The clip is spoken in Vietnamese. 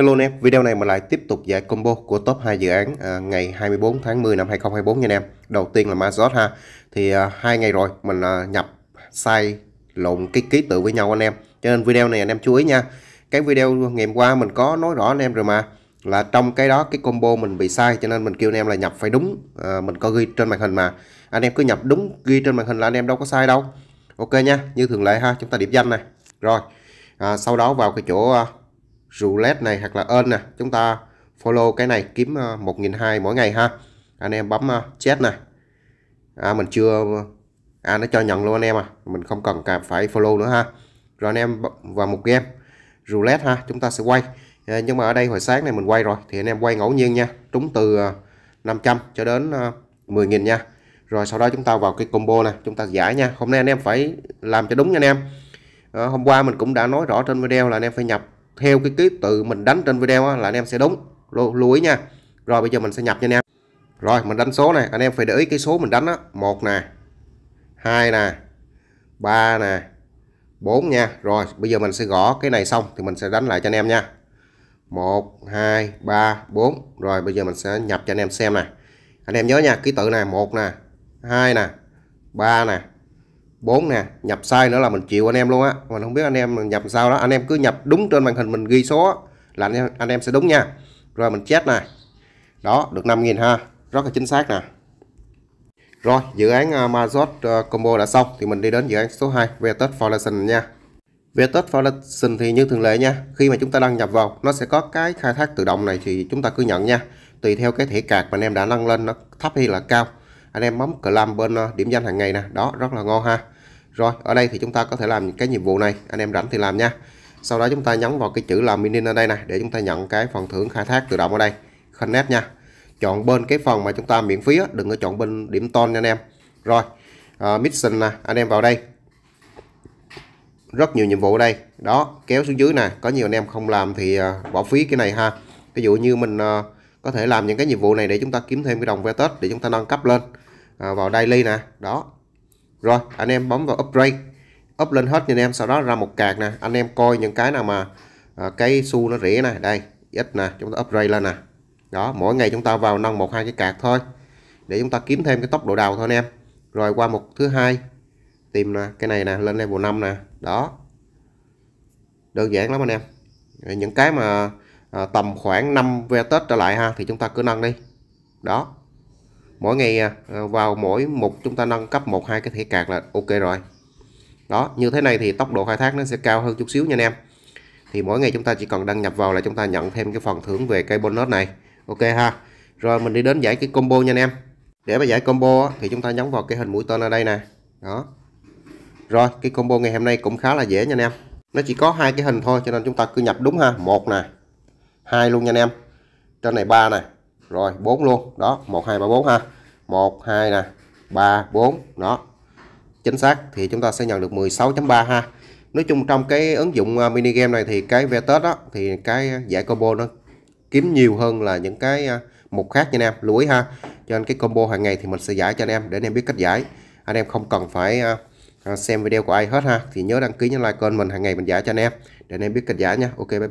Hello anh em, video này mình lại tiếp tục giải combo của top 2 dự án à, ngày 24 tháng 10 năm 2024 nha anh em. Đầu tiên là Mazot ha. Thì à, hai ngày rồi mình à, nhập sai lộn cái ký tự với nhau anh em. Cho nên video này anh em chú ý nha. Cái video ngày hôm qua mình có nói rõ anh em rồi mà là trong cái đó cái combo mình bị sai cho nên mình kêu anh em là nhập phải đúng à, mình có ghi trên màn hình mà. Anh em cứ nhập đúng ghi trên màn hình là anh em đâu có sai đâu. Ok nha, như thường lệ ha, chúng ta điểm danh này. Rồi. À, sau đó vào cái chỗ à, roulette này hoặc là earn nè chúng ta follow cái này kiếm ờ, một nghìn hai mỗi ngày ha anh em bấm ờ, chat này à, mình chưa à nó cho nhận luôn anh em à mình không cần cả phải follow nữa ha rồi anh em vào một game roulette ha chúng ta sẽ quay ờ, nhưng mà ở đây hồi sáng này mình quay rồi thì anh em quay ngẫu nhiên nha trúng từ 500 cho đến 10.000 nha rồi sau đó chúng ta vào cái combo này chúng ta giải nha hôm nay anh em phải làm cho đúng nha anh em à, hôm qua mình cũng đã nói rõ trên video là anh em phải nhập theo cái ký tự mình đánh trên video á, là anh em sẽ đúng lưu, lưu ý nha rồi bây giờ mình sẽ nhập cho anh em rồi mình đánh số này anh em phải để ý cái số mình đánh á một nè hai nè ba nè 4 nha. Rồi, bây giờ mình sẽ gõ cái này xong thì mình sẽ đánh lại cho anh em nha. 1 2 3 4. Rồi bây giờ mình sẽ nhập cho anh em xem nè. Anh em nhớ nha, ký tự này 1 nè, 2 nè, 3 nè, 4 nè nhập sai nữa là mình chịu anh em luôn á mình không biết anh em nhập sao đó anh em cứ nhập đúng trên màn hình mình ghi số là anh em, anh em sẽ đúng nha rồi mình chết này đó được 5.000 ha rất là chính xác nè rồi dự án à, Mazot à, combo đã xong thì mình đi đến dự án số 2 Vetus Foundation nha Vetus Foundation thì như thường lệ nha khi mà chúng ta đăng nhập vào nó sẽ có cái khai thác tự động này thì chúng ta cứ nhận nha tùy theo cái thẻ cạc mà anh em đã nâng lên nó thấp hay là cao anh em bấm clam bên ờ, điểm danh hàng ngày nè đó rất là ngon ha rồi ở đây thì chúng ta có thể làm cái nhiệm vụ này anh em rảnh thì làm nha sau đó chúng ta nhấn vào cái chữ làm mini ở đây này để chúng ta nhận cái phần thưởng khai thác tự động ở đây connect nha chọn bên cái phần mà chúng ta miễn phí đừng có chọn bên điểm ton nha anh em rồi uh, ờ, mission nè anh em vào đây rất nhiều nhiệm vụ ở đây đó kéo xuống dưới nè có nhiều anh em không làm thì uh, bỏ phí cái này ha ví dụ như mình uh, có thể làm những cái nhiệm vụ này để chúng ta kiếm thêm cái đồng ve tết để chúng ta nâng cấp lên à, vào daily nè đó rồi anh em bấm vào upgrade up lên hết nha anh em sau đó ra một card nè anh em coi những cái nào mà à, cái xu nó rỉ nè đây ít nè chúng ta upgrade lên nè đó mỗi ngày chúng ta vào nâng một hai cái card thôi để chúng ta kiếm thêm cái tốc độ đầu thôi anh em rồi qua một thứ hai tìm nè cái này nè lên level 5 nè đó đơn giản lắm anh em những cái mà à, tầm khoảng 5 VTS trở lại ha thì chúng ta cứ nâng đi đó mỗi ngày à, à, vào mỗi mục chúng ta nâng cấp một hai cái thẻ cạc là ok rồi đó như thế này thì tốc độ khai thác nó sẽ cao hơn chút xíu nha anh em thì mỗi ngày chúng ta chỉ cần đăng nhập vào là chúng ta nhận thêm cái phần thưởng về cây bonus này ok ha rồi mình đi đến giải cái combo nha anh em để mà giải combo thì chúng ta nhấn vào cái hình mũi tên ở đây nè đó rồi cái combo ngày hôm nay cũng khá là dễ nha anh em nó chỉ có hai cái hình thôi cho nên chúng ta cứ nhập đúng ha một nè hai luôn nha anh em trên này ba nè rồi 4 luôn đó 1 2 3 4 ha 1 2 nè 3 4 đó chính xác thì chúng ta sẽ nhận được 16.3 ha nói chung trong cái ứng dụng à, mini game này thì cái ve tết đó thì cái giải combo nó kiếm nhiều hơn là những cái à, mục khác nha anh em lưu ý ha cho nên cái combo hàng ngày thì mình sẽ giải cho anh em để anh em biết cách giải anh em không cần phải à, xem video của ai hết ha thì nhớ đăng ký nhấn like kênh mình hàng ngày mình giải cho anh em để anh em biết cách giải nha ok bye bye